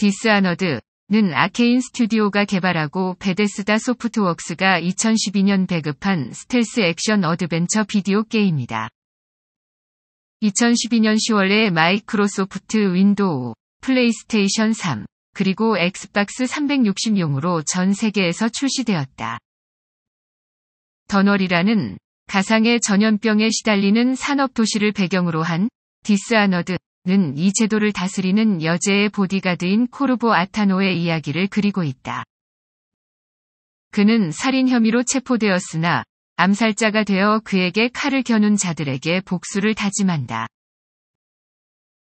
디스아너드는 아케인 스튜디오가 개발하고 베데스다 소프트웍스가 2012년 배급한 스텔스 액션 어드벤처 비디오 게임이다. 2012년 10월에 마이크로소프트 윈도우, 플레이스테이션 3, 그리고 엑스박스 360용으로 전 세계에서 출시되었다. 더널이라는 가상의 전염병에 시달리는 산업 도시를 배경으로 한 디스아너드 는이 제도를 다스리는 여제의 보디가드인 코르보 아타노의 이야기를 그리고 있다. 그는 살인 혐의로 체포되었으나 암살자가 되어 그에게 칼을 겨눈 자들에게 복수를 다짐한다.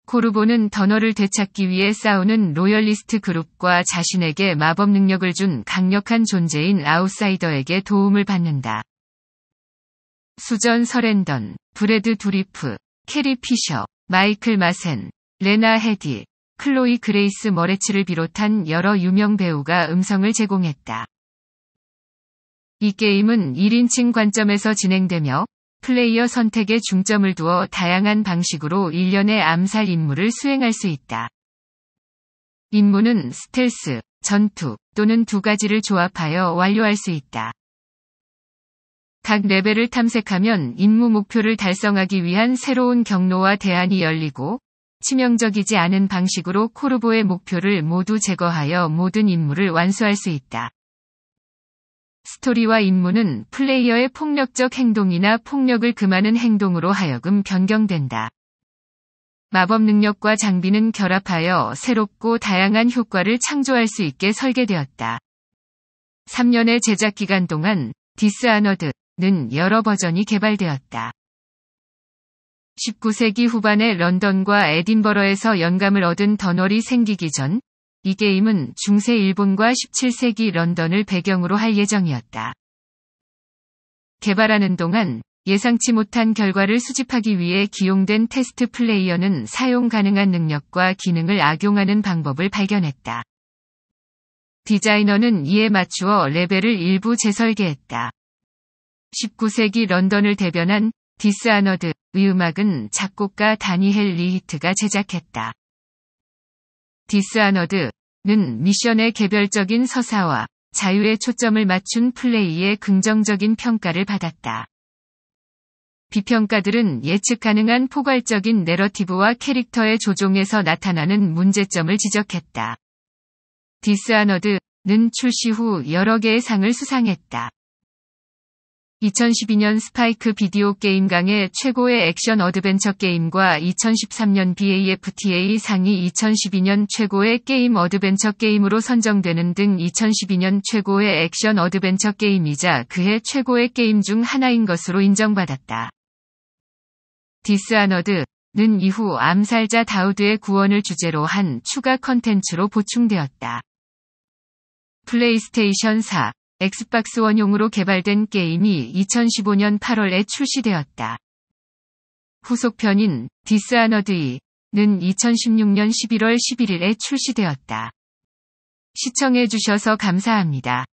코르보는 더너를 되찾기 위해 싸우는 로열리스트 그룹과 자신에게 마법 능력을 준 강력한 존재인 아웃사이더에게 도움을 받는다. 수전 서렌던, 브레드 두리프, 캐리 피셔, 마이클 마센, 레나 헤디, 클로이 그레이스 머레츠를 비롯한 여러 유명 배우가 음성을 제공했다. 이 게임은 1인칭 관점에서 진행되며 플레이어 선택에 중점을 두어 다양한 방식으로 일련의 암살 임무를 수행할 수 있다. 임무는 스텔스, 전투 또는 두 가지를 조합하여 완료할 수 있다. 각 레벨을 탐색하면 임무 목표를 달성하기 위한 새로운 경로와 대안이 열리고 치명적이지 않은 방식으로 코르보의 목표를 모두 제거하여 모든 임무를 완수할 수 있다. 스토리와 임무는 플레이어의 폭력적 행동이나 폭력을 금하는 행동으로 하여금 변경된다. 마법 능력과 장비는 결합하여 새롭고 다양한 효과를 창조할 수 있게 설계되었다. 3년의 제작 기간 동안 디스아너드, 는 여러 버전이 개발되었다. 19세기 후반에 런던과 에딘버러에서 영감을 얻은 더널이 생기기 전, 이 게임은 중세 일본과 17세기 런던을 배경으로 할 예정이었다. 개발하는 동안 예상치 못한 결과를 수집하기 위해 기용된 테스트 플레이어는 사용 가능한 능력과 기능을 악용하는 방법을 발견했다. 디자이너는 이에 맞추어 레벨을 일부 재설계했다. 19세기 런던을 대변한 디스아너드의 음악은 작곡가 다니엘 리히트가 제작했다. 디스아너드는 미션의 개별적인 서사와 자유의 초점을 맞춘 플레이에 긍정적인 평가를 받았다. 비평가들은 예측 가능한 포괄적인 내러티브와 캐릭터의 조종에서 나타나는 문제점을 지적했다. 디스아너드는 출시 후 여러 개의 상을 수상했다. 2012년 스파이크 비디오 게임 강의 최고의 액션 어드벤처 게임과 2013년 BAFTA 상이 2012년 최고의 게임 어드벤처 게임으로 선정되는 등 2012년 최고의 액션 어드벤처 게임이자 그해 최고의 게임 중 하나인 것으로 인정받았다. 디스아너드는 이후 암살자 다우드의 구원을 주제로 한 추가 컨텐츠로 보충되었다. 플레이스테이션 4 엑스박스 원용으로 개발된 게임이 2015년 8월에 출시되었다. 후속편인 디스아너드이는 2016년 11월 11일에 출시되었다. 시청해주셔서 감사합니다.